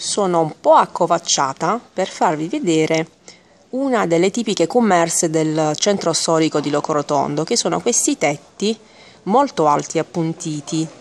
sono un po' accovacciata per farvi vedere una delle tipiche commerse del centro storico di Locorotondo, che sono questi tetti molto alti e appuntiti